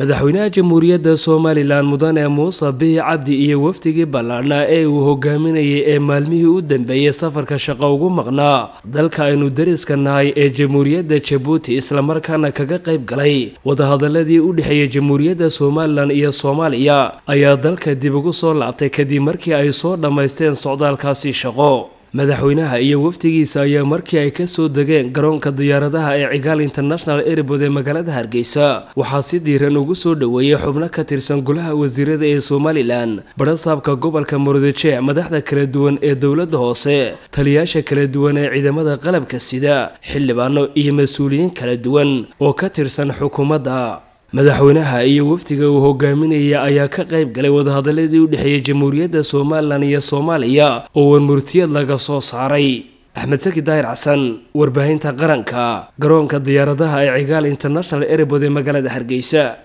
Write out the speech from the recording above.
madaxweynaha jamhuuriyadda somalilan mudane muuse bihi cabdi iyo wafdigii ballaadhnaa ee uu hoggaaminayay ee maalmihii u dambeeyey safarka shaqo ugu maqnaa dalka aynu deriska nahay ee jamhuuriyadda jabuuti islamarkaana kaga qayb galay wadahadaladii u dhexeeyay jamhuuriyadda somalilan iyo soomaaliya ayaa dalka dib ugu soo laabtay kadib markii ay soo dhammaysteen socdaalkaasi shaqo madaxweynaha iyo wafdigiisa ayaa markii ay kasoo degeen garoonka diyaaradaha ee cigaal international airbood ee magaalada hargeysa waxaa si diiran ugu soo dhoweeyey xubno ka tirsan golaha wasiirada ee somalilan barasaabka gobolka morodeje madaxda kala duwan ee dowladda hoose taliyaasha kala duwan ee ciidamada qalabka sida xildhibaano iyo mas-uuliyiin kala duwan oo ka tirsan xukuumadda madaxweynaha iyo wafdiga uu hogaaminaya ayaa ka qayb galay wadahadaladii u dhexeeyay jamhuuriyadda somalilan iyo soomaaliya oo warmurtiyad laga soo saaray axmed saki daahir xasan warbaahinta qaranka garoonka diyaaradaha ee cigaal international erebod ee magaalada hargeysa